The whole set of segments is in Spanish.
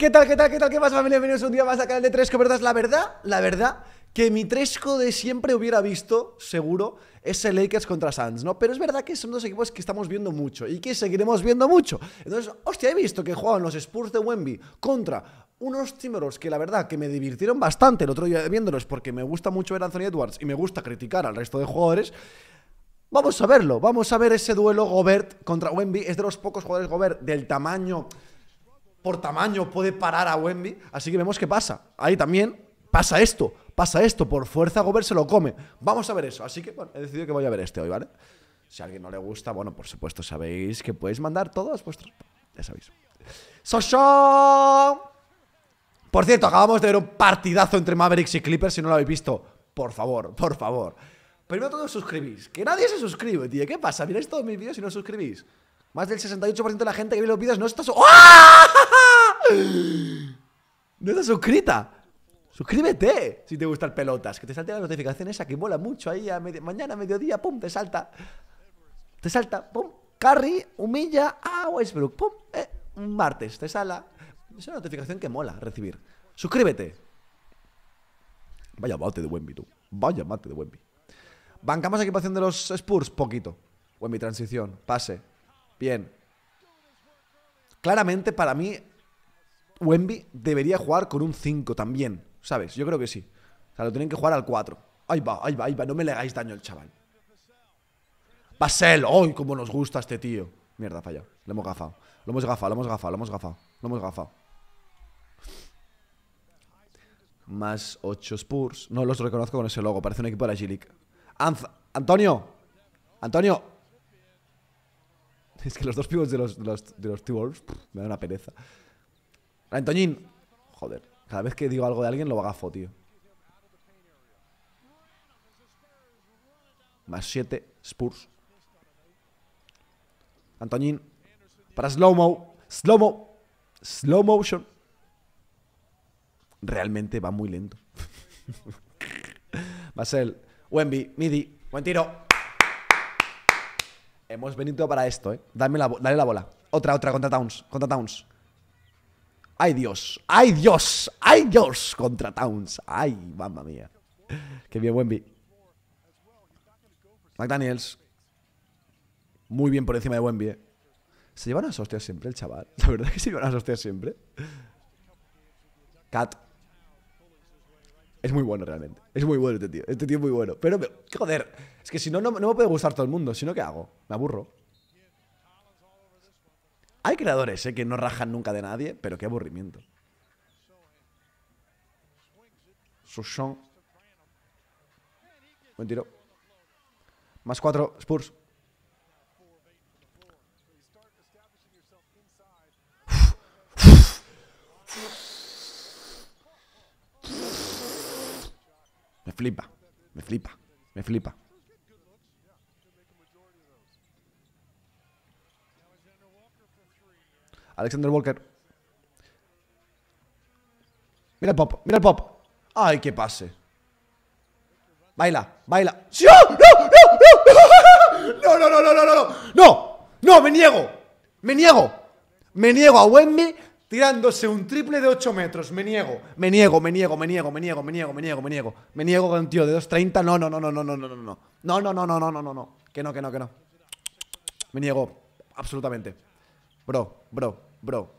¿Qué tal, qué tal, qué tal? ¿Qué más familia? Bienvenidos un día más a canal de Tresco, ¿verdad? La verdad, la verdad, que mi Tresco de siempre hubiera visto, seguro, ese Lakers contra Suns, ¿no? Pero es verdad que son dos equipos que estamos viendo mucho y que seguiremos viendo mucho. Entonces, hostia, he visto que jugaban los Spurs de Wemby contra unos Timberwolves que la verdad que me divirtieron bastante el otro día viéndolos porque me gusta mucho ver a Anthony Edwards y me gusta criticar al resto de jugadores. Vamos a verlo, vamos a ver ese duelo Gobert contra Wemby. Es de los pocos jugadores Gobert del tamaño por tamaño puede parar a Wemby. Así que vemos qué pasa. Ahí también pasa esto, pasa esto. Por fuerza Gobert se lo come. Vamos a ver eso. Así que bueno, he decidido que voy a ver este hoy, ¿vale? Si a alguien no le gusta, bueno, por supuesto sabéis que podéis mandar Todos vuestros Ya sabéis. ¡Sosho! Por cierto, acabamos de ver un partidazo entre Mavericks y Clippers. Si no lo habéis visto, por favor, por favor. Primero todos suscribís. Que nadie se suscribe, tío. ¿Qué pasa? Miráis todos mis vídeos y no suscribís. Más del 68% de la gente que ve los vídeos no está... ¡Oh! ¡Ah! No estás suscrita. Suscríbete si te gustan pelotas. Que te la las notificaciones, que mola mucho. Ahí a mañana, mediodía, pum, te salta. Te salta, pum. Carry humilla a Westbrook, pum. Eh, martes, te sala. Es una notificación que mola recibir. Suscríbete. Vaya mate de Wemby, tú. Vaya mate de Wemby. ¿Bancamos equipación de los Spurs? Poquito. Wemby, transición, pase. Bien. Claramente para mí, Wemby debería jugar con un 5 también, ¿sabes? Yo creo que sí. O sea, lo tienen que jugar al 4. Ahí va, ahí va, ahí va. No me le hagáis daño al chaval. Basel, ¡ay, cómo nos gusta este tío! Mierda, falla. Le hemos gafado. Lo hemos gafado, lo hemos gafado, lo hemos gafado. Lo hemos gafado. Más 8 Spurs. No los reconozco con ese logo. Parece un equipo de la g Antonio. Antonio. Es que los dos pibos de los, de los, T-Wolves me dan una pereza. Antoñín. Joder. Cada vez que digo algo de alguien lo agafo, tío. Más 7, Spurs. Antoñín. Para Slow-Mo. Slow-Mo. Slow motion. Realmente va muy lento. ser Wemby. Midi. Buen tiro. Hemos venido para esto, eh. Dame la, dale la bola. Otra, otra, contra Towns. Contra Towns. ¡Ay, Dios! ¡Ay, Dios! ¡Ay, Dios! Contra Towns. ¡Ay, mamma mía! Qué bien, Wemby. McDaniels. Muy bien por encima de Wemby, eh. Se llevan a hostias siempre el chaval. La verdad es que se llevan unas hostias siempre. Cat. Es muy bueno realmente. Es muy bueno este tío. Este tío es muy bueno. Pero, joder, es que si no, no, me puede gustar todo el mundo. Si no, ¿qué hago? Me aburro. Hay creadores ¿eh? que no rajan nunca de nadie, pero qué aburrimiento. Sushon. Buen tiro. Más cuatro, Spurs. Me flipa, me flipa, me flipa. Alexander Walker. Mira el pop, mira el pop. Ay, qué pase. Baila, baila. ¡No! ¡No! ¡No! ¡No! ¡No! ¡No! ¡No! ¡No! ¡No! ¡Me niego! ¡Me niego! ¡Me niego a Wendy tirándose un triple de 8 metros. Me niego, me niego, me niego, me niego, me niego, me niego, me niego, me niego. Me niego con un tío de 2.30. No, no, no, no, no, no, no, no, no. No, no, no, no, no, no, no, no. Que no, que no, que no. Me niego, absolutamente. Bro, bro, bro.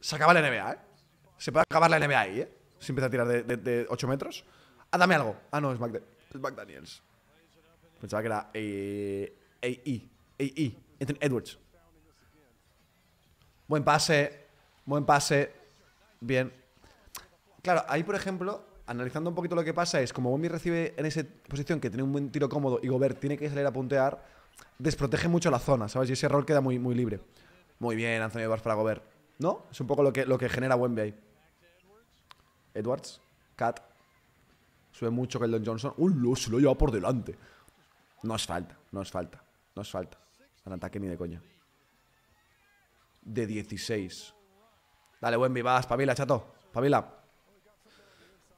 Se acaba la NBA, ¿eh? Se puede acabar la NBA ahí, ¿eh? Si empieza a tirar de, de, de 8 metros. Ah, dame algo. Ah, no, es McDaniels. Pensaba que era AE. AE. Anthony Edwards. Buen pase. Buen pase. Bien. Claro, ahí por ejemplo, analizando un poquito lo que pasa es como Wemby recibe en esa posición que tiene un buen tiro cómodo y Gobert tiene que salir a puntear, desprotege mucho la zona, ¿sabes? Y ese error queda muy, muy libre. Muy bien, Anthony Edwards para Gobert. ¿No? Es un poco lo que, lo que genera Wemby ahí. Edwards, Cat. Sube mucho el que don Johnson. ¡Uy, se lo lleva por delante! No es falta, no es falta, no es falta. Al ataque ni de coña de 16. Dale, buen vivas, pavila, chato. Pavila.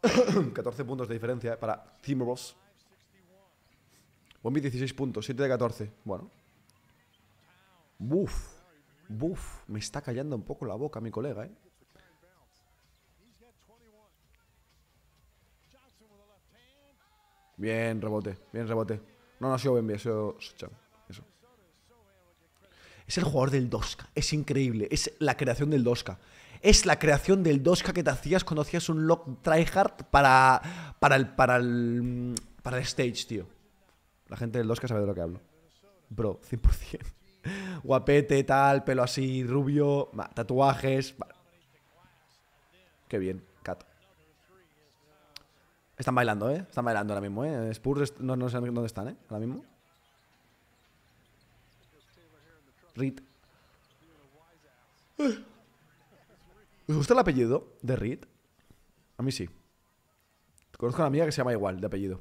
14 puntos de diferencia para Timberwolves Buen 16 puntos, 7 de 14. Bueno. Buf. Buf. Me está callando un poco la boca mi colega, ¿eh? Bien, rebote. Bien, rebote. No, no ha sido Wemby ha sido Eso. Es el jugador del Doska, Es increíble. Es la creación del Doska Es la creación del Doska que te hacías cuando hacías un lock tryhard para, para, el, para, el, para el stage, tío. La gente del Doska sabe de lo que hablo. Bro, 100%. Guapete, tal, pelo así, rubio, tatuajes. Qué bien, Kato Están bailando, ¿eh? Están bailando ahora mismo, ¿eh? Spurs, no, no sé dónde están, ¿eh? Ahora mismo. Reed. ¿Os gusta el apellido de Reed? A mí sí. Conozco a una amiga que se llama igual, de apellido.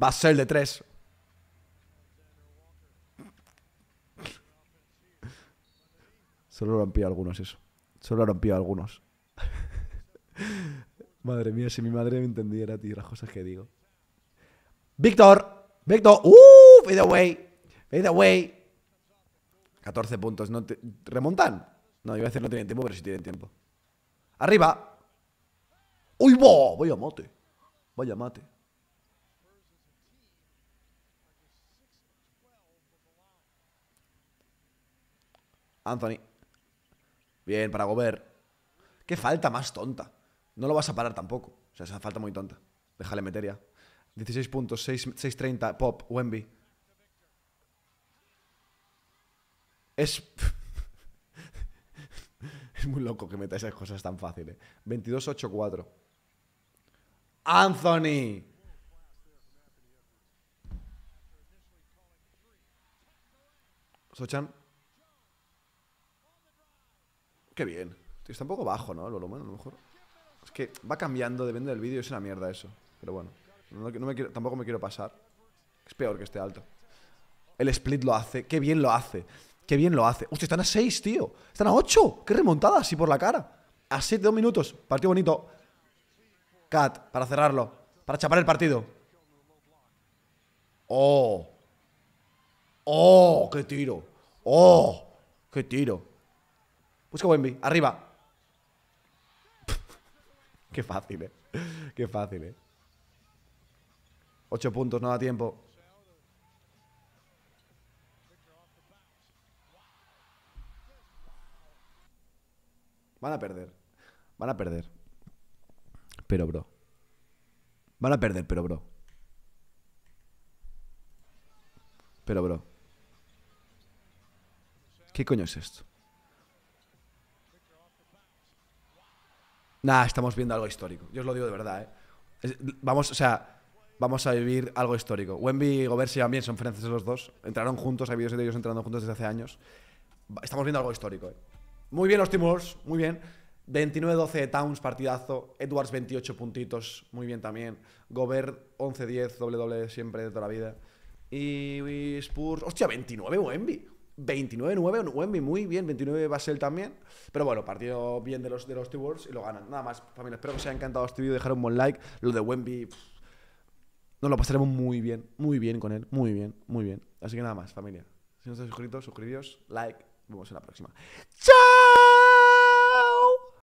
Va a ser de tres. Solo rompí algunos eso. Solo rompí algunos. madre mía, si mi madre me entendiera, tío, las cosas que digo. Víctor, Víctor, ¡uh! Fade away, fade away. 14 puntos, no te, ¿remontan? No, iba a decir no tienen tiempo, pero sí tienen tiempo. Arriba. ¡Uy, bo! a mate, a mate. Anthony. Bien, para Gober. Qué falta más tonta. No lo vas a parar tampoco. O sea, esa falta muy tonta. Déjale meter ya. 16 puntos, 6, 6.30, Pop, Wemby. Es... es muy loco que meta esas cosas tan fáciles. 22 22-8-4. Anthony. Sochan. Qué bien. está un poco bajo, ¿no? lo volumen, a lo mejor. Es que va cambiando, depende del vídeo, es una mierda eso. Pero bueno tampoco me quiero pasar. Es peor que esté alto. El split lo hace. Qué bien lo hace. Qué bien lo hace. Hostia, están a 6, tío. Están a 8. Qué remontada, así por la cara. A 7, 2 minutos. Partido bonito. Cat, para cerrarlo. Para chapar el partido. ¡Oh! ¡Oh! ¡Qué tiro! ¡Oh! ¡Qué tiro! Busca Wemby. Arriba. Qué fácil, eh. Qué fácil, eh. Ocho puntos, no da tiempo. Van a perder. Van a perder. Pero, bro. Van a perder, pero, bro. Pero, bro. ¿Qué coño es esto? Nah, estamos viendo algo histórico. Yo os lo digo de verdad, ¿eh? vamos, o sea, vamos a vivir algo histórico. Wemby y Gobert se llevan son franceses los dos. Entraron juntos, hay vídeos de ellos entrando juntos desde hace años. Estamos viendo algo histórico. Eh. Muy bien los Timbers muy bien. 29-12 Towns, partidazo. Edwards 28 puntitos, muy bien también. Gobert 11-10, doble siempre de toda la vida. Y, Spurs, hostia, 29 Wemby. 29-9 Wemby, muy bien. 29 Basel también. Pero bueno, partido bien de los, de los y lo ganan. Nada más, familia, espero que os haya encantado este vídeo. Dejar un buen like. Lo de Wemby... Nos lo pasaremos muy bien, muy bien con él, muy bien, muy bien. Así que nada más, familia. Si no estás suscrito, suscribíos, like. Nos vemos en la próxima. ¡Chao!